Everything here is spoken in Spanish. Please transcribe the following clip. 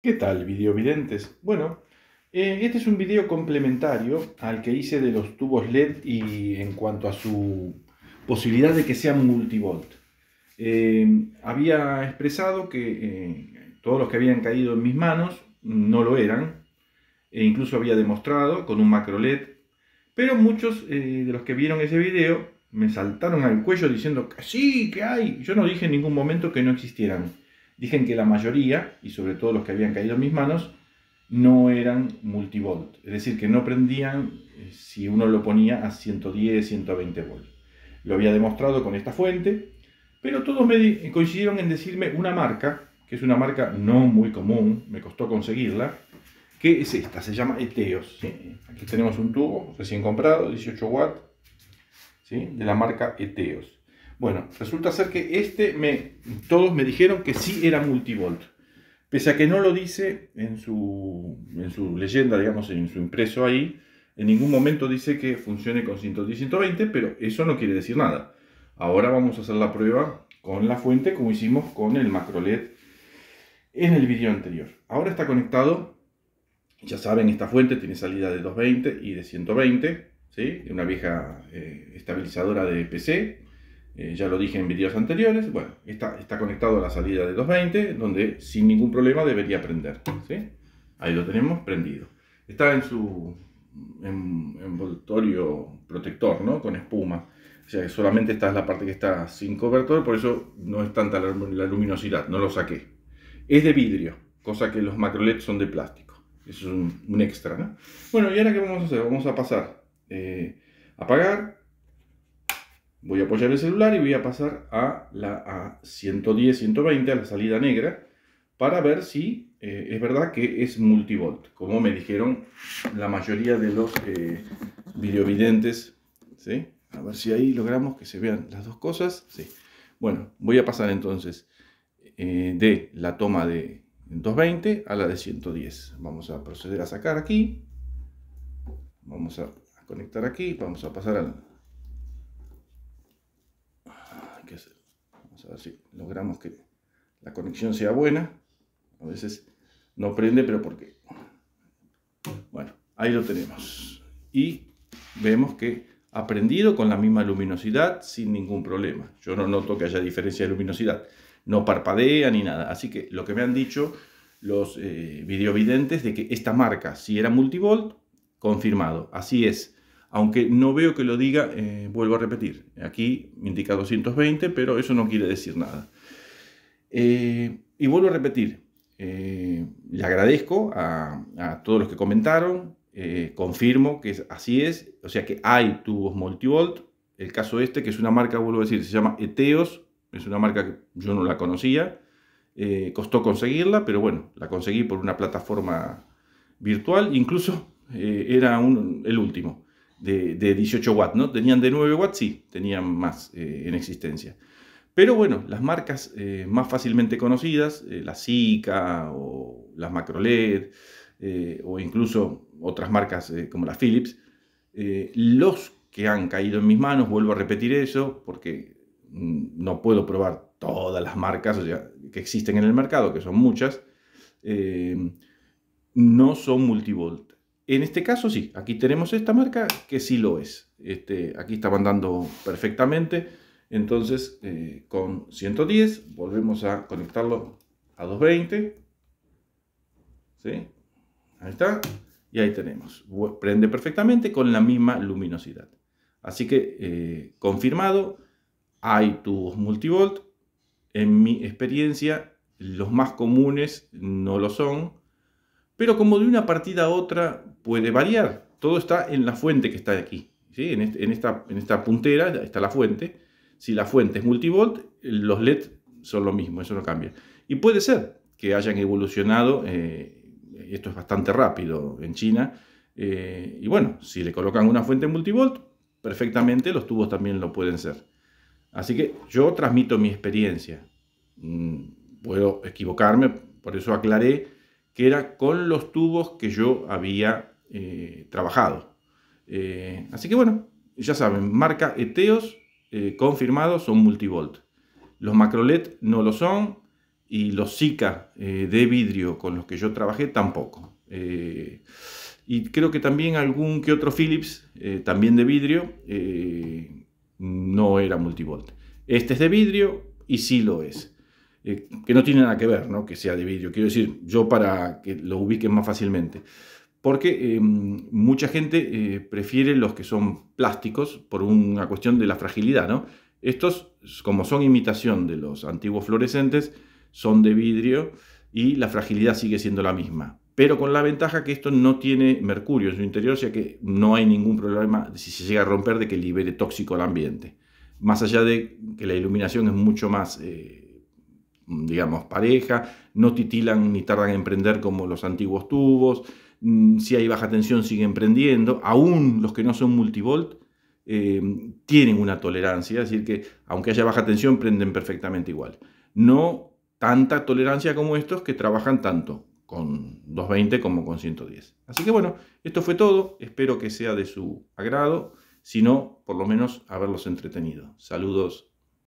¿Qué tal, videovidentes? Bueno, eh, este es un video complementario al que hice de los tubos LED y en cuanto a su posibilidad de que sean multivolt. Eh, había expresado que eh, todos los que habían caído en mis manos no lo eran, e incluso había demostrado con un macro LED, pero muchos de los que vieron ese video me saltaron al cuello diciendo que sí, que hay. Yo no dije en ningún momento que no existieran. Dijen que la mayoría, y sobre todo los que habían caído en mis manos, no eran multivolt, es decir, que no prendían eh, si uno lo ponía a 110, 120 volt. Lo había demostrado con esta fuente, pero todos me coincidieron en decirme una marca, que es una marca no muy común, me costó conseguirla, que es esta, se llama Eteos. Aquí tenemos un tubo recién comprado, 18 watts, de la marca Eteos. Bueno, resulta ser que este me, todos me dijeron que sí era multivolt. Pese a que no lo dice en su, en su leyenda, digamos, en su impreso ahí, en ningún momento dice que funcione con 110 120, pero eso no quiere decir nada. Ahora vamos a hacer la prueba con la fuente, como hicimos con el macro LED en el vídeo anterior. Ahora está conectado, ya saben, esta fuente tiene salida de 220 y de 120, ¿sí? una vieja eh, estabilizadora de PC, eh, ya lo dije en videos anteriores, bueno, está, está conectado a la salida de 220, donde sin ningún problema debería prender. ¿sí? Ahí lo tenemos prendido. Está en su en, envoltorio protector, ¿no? Con espuma. O sea solamente esta es la parte que está sin cobertor, por eso no es tanta la, luminosidad, no lo saqué. Es de vidrio, cosa que los macroleds son de plástico. Eso es un, extra, ¿no? Bueno, ¿y ahora qué vamos a hacer? Vamos a pasar, eh, a apagar, Voy a apoyar el celular y voy a pasar a la A110, 120, a la salida negra, para ver si eh, es verdad que es multivolt, como me dijeron la mayoría de los eh, videovidentes. ¿sí? A ver si ahí logramos que se vean las dos cosas. Sí. Bueno, voy a pasar entonces eh, de la toma de 220 a la de 110. Vamos a proceder a sacar aquí. Vamos a conectar aquí. Vamos a pasar al. así si logramos que la conexión sea buena. A veces no prende, pero ¿por qué? Bueno, ahí lo tenemos. Y vemos que ha prendido con la misma luminosidad sin ningún problema. Yo no noto que haya diferencia de luminosidad. No parpadea ni nada. Así que lo que me han dicho los eh, videovidentes de que esta marca, si era multivolt, confirmado. Así es. Aunque no veo que lo diga, eh, vuelvo a repetir. Aquí me indica 220, pero eso no quiere decir nada. Eh, y vuelvo a repetir, eh, le agradezco a, todos los que comentaron, confirmo que así es, o sea que hay tubos multivolt. El caso este, que es una marca, vuelvo a decir, se llama Eteos, es una marca que yo no la conocía, costó conseguirla, pero bueno, la conseguí por una plataforma virtual, incluso era el último de, 18 watts, ¿no? Tenían de 9 watts, sí, tenían más eh, en existencia. Pero bueno, las marcas eh, más fácilmente conocidas, eh, la Zika o las Macroled, o incluso otras marcas como la Philips, los que han caído en mis manos, vuelvo a repetir eso, porque mm, no puedo probar todas las marcas que existen en el mercado, que son muchas, no son multivolt en este caso sí, aquí tenemos esta marca que sí lo es. Este, aquí está mandando perfectamente. Entonces eh, con 110 volvemos a conectarlo a 220. Ahí está. Y ahí tenemos. Prende perfectamente con la misma luminosidad. Así que eh, confirmado, hay tubos multivolt. En mi experiencia, los más comunes no lo son. Pero como de una partida a otra puede variar. Todo está en la fuente que está aquí. En, esta, puntera está la fuente. Si la fuente es multivolt, los LED son lo mismo, eso no cambia. Y puede ser que hayan evolucionado, eh, esto es bastante rápido en China, eh, y bueno, si le colocan una fuente multivolt, perfectamente los tubos también lo pueden ser. Así que yo transmito mi experiencia. Mm, puedo equivocarme, por eso aclaré que era con los tubos que yo había eh, trabajado. Eh, así que bueno, ya saben, marca Eteos confirmado, eh, confirmados son multivolt. Los macroLED no lo son y los Zika de vidrio con los que yo trabajé tampoco. y creo que también algún que otro Philips, también de vidrio, no era multivolt. Este es de vidrio y sí lo es. Eh, que no tiene nada que ver, ¿no? que sea de vidrio. Quiero decir, yo para que lo ubiquen más fácilmente. Porque em, mucha gente eh, prefiere los que son plásticos por una cuestión de la fragilidad. ¿no? Estos, como son imitación de los antiguos fluorescentes, son de vidrio y la fragilidad sigue siendo la misma. Pero con la ventaja que esto no tiene mercurio en su interior, o sea que no hay ningún problema si se llega a romper de que libere tóxico al ambiente. Más allá de que la iluminación es mucho más... Eh, digamos, pareja, no titilan ni tardan en prender como los antiguos tubos, mm, si hay baja tensión siguen prendiendo, aún los que no son multivolt eh, tienen una tolerancia, es decir, que aunque haya baja tensión prenden perfectamente igual. No tanta tolerancia como estos que trabajan tanto con 220 como con 110. Así que bueno, esto fue todo, espero que sea de su agrado, si no, por lo menos haberlos entretenido. Saludos.